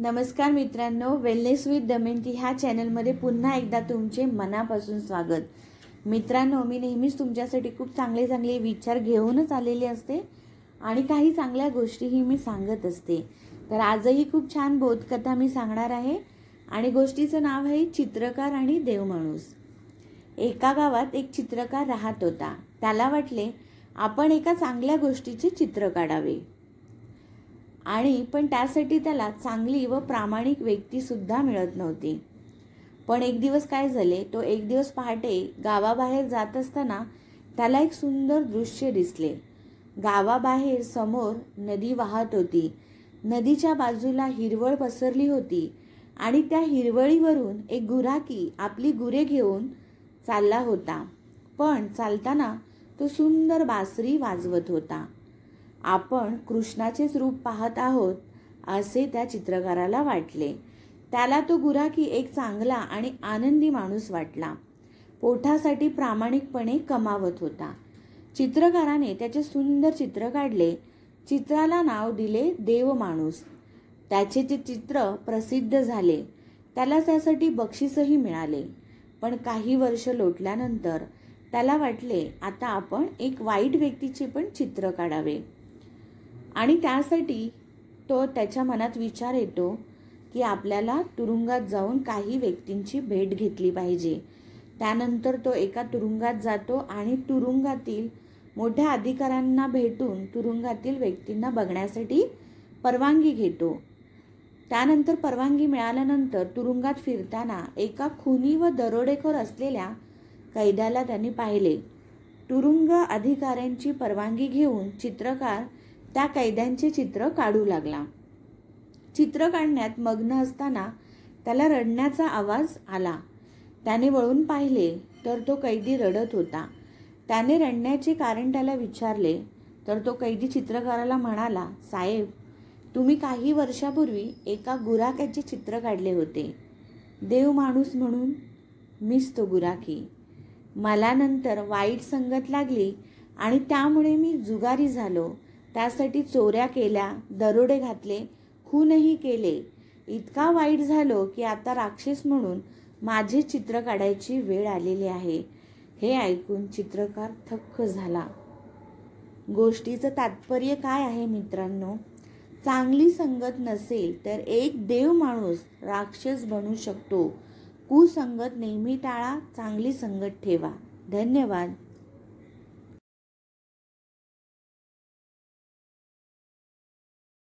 नमस्कार मित्रांनो wellness with Damayanti ह्या चॅनलमध्ये पुन्हा एकदा तुमचे मनापासून स्वागत मित्रांनो मी नेहमीच तुमच्यासाठी खूप चांगले चांगले विचार घेऊनच आलेले असते आणि काही चांगल्या गोष्टीही मी सांगत असते तर आजही खूप छान बोधकथा मी सांगणार आहे आणि गोष्टीचं नाव आहे चित्रकार आणि देव माणूस एका गावात एक चित्रकार राहत होता त्याला वाटले आपण एका चांगल्या गोष्टीचे चित्र काढावे आणि पण त्यासाठी त्याला चांगली व प्रामाणिक व्यक्तीसुद्धा मिळत नव्हती पण एक दिवस काय झाले तो एक दिवस पहाटे गावाबाहेर जात असताना त्याला एक सुंदर दृश्य दिसले गावाबाहेर समोर नदी वाहत होती नदीच्या बाजूला हिरवळ पसरली होती आणि त्या हिरवळीवरून एक गुराकी आपली गुरे घेऊन चालला होता पण चालताना तो सुंदर बासरी वाजवत होता आपण कृष्णाचेच रूप पाहत आहोत असे त्या चित्रकाराला वाटले त्याला तो गुराखी एक चांगला आणि आनंदी माणूस वाटला पोठासाठी प्रामाणिकपणे कमावत होता चित्रकाराने त्याचे सुंदर चित्र काढले चित्राला नाव दिले देव माणूस त्याचे ते चित्र प्रसिद्ध झाले त्याला त्यासाठी बक्षीसही मिळाले पण काही वर्ष लोटल्यानंतर त्याला वाटले आता आपण एक वाईट व्यक्तीचे पण चित्र काढावे आणि त्यासाठी तो त्याच्या मनात विचार येतो की आपल्याला तुरुंगात जाऊन काही व्यक्तींची भेट घेतली पाहिजे त्यानंतर तो एका तुरुंगात जातो आणि तुरुंगातील मोठ्या अधिकाऱ्यांना भेटून तुरुंगातील व्यक्तींना बघण्यासाठी परवानगी घेतो त्यानंतर परवानगी मिळाल्यानंतर तुरुंगात फिरताना एका खुनी व दरोडेखोर असलेल्या कैद्याला त्यांनी पाहिले तुरुंग अधिकाऱ्यांची परवानगी घेऊन चित्रकार त्या कैद्यांचे चित्र काढू लागला चित्र काढण्यात मग्न असताना त्याला रडण्याचा आवाज आला त्याने वळून पाहिले तर तो कैदी रडत होता त्याने रडण्याचे कारण त्याला विचारले तर तो कैदी चित्रकाराला म्हणाला साहेब तुम्ही काही वर्षापूर्वी एका गुराख्याचे चित्र काढले होते देव माणूस म्हणून मीच तो गुराखी मला नंतर वाईट संगत लागली आणि त्यामुळे मी जुगारी झालो त्यासाठी चोऱ्या केल्या दरोडे घातले खूनही केले इतका वाईट झालो की आता राक्षस म्हणून माझे चित्र काढायची वेळ आलेली आहे हे ऐकून चित्रकार थक्क झाला गोष्टीचं तात्पर्य काय आहे मित्रांनो चांगली संगत नसेल तर एक देव माणूस राक्षस बनू शकतो कुसंगत नेहमी टाळा चांगली संगत ठेवा धन्यवाद